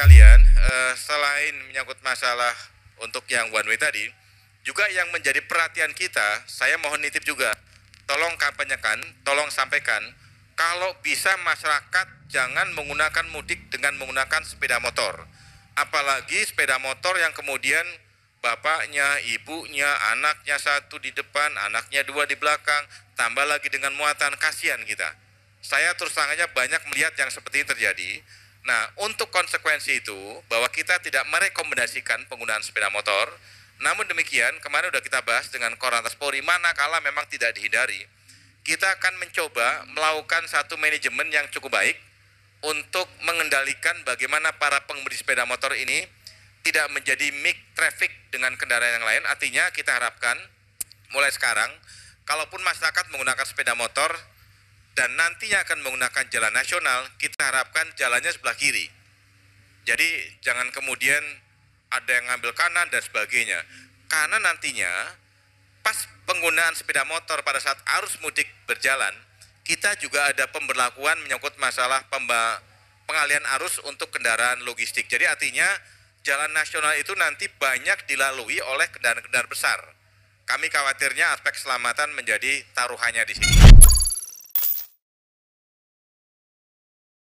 sekalian, uh, eh, selain menyangkut masalah untuk yang one way tadi, juga yang menjadi perhatian kita, saya mohon nitip juga, tolong kampanyekan, tolong sampaikan, kalau bisa masyarakat jangan menggunakan mudik dengan menggunakan sepeda motor. Apalagi sepeda motor yang kemudian bapaknya, ibunya, anaknya satu di depan, anaknya dua di belakang, tambah lagi dengan muatan, kasihan kita. Saya terus terang banyak melihat yang seperti ini terjadi, Nah, untuk konsekuensi itu bahwa kita tidak merekomendasikan penggunaan sepeda motor, namun demikian kemarin sudah kita bahas dengan Korlantas Polri manakala memang tidak dihindari, kita akan mencoba melakukan satu manajemen yang cukup baik untuk mengendalikan bagaimana para pengemudi sepeda motor ini tidak menjadi mix traffic dengan kendaraan yang lain. Artinya kita harapkan mulai sekarang kalaupun masyarakat menggunakan sepeda motor dan nantinya akan menggunakan jalan nasional, kita harapkan jalannya sebelah kiri. Jadi jangan kemudian ada yang ngambil kanan dan sebagainya. Karena nantinya pas penggunaan sepeda motor pada saat arus mudik berjalan, kita juga ada pemberlakuan menyangkut masalah pengalian arus untuk kendaraan logistik. Jadi artinya jalan nasional itu nanti banyak dilalui oleh kendaraan-kendaraan besar. Kami khawatirnya aspek keselamatan menjadi taruhannya di sini.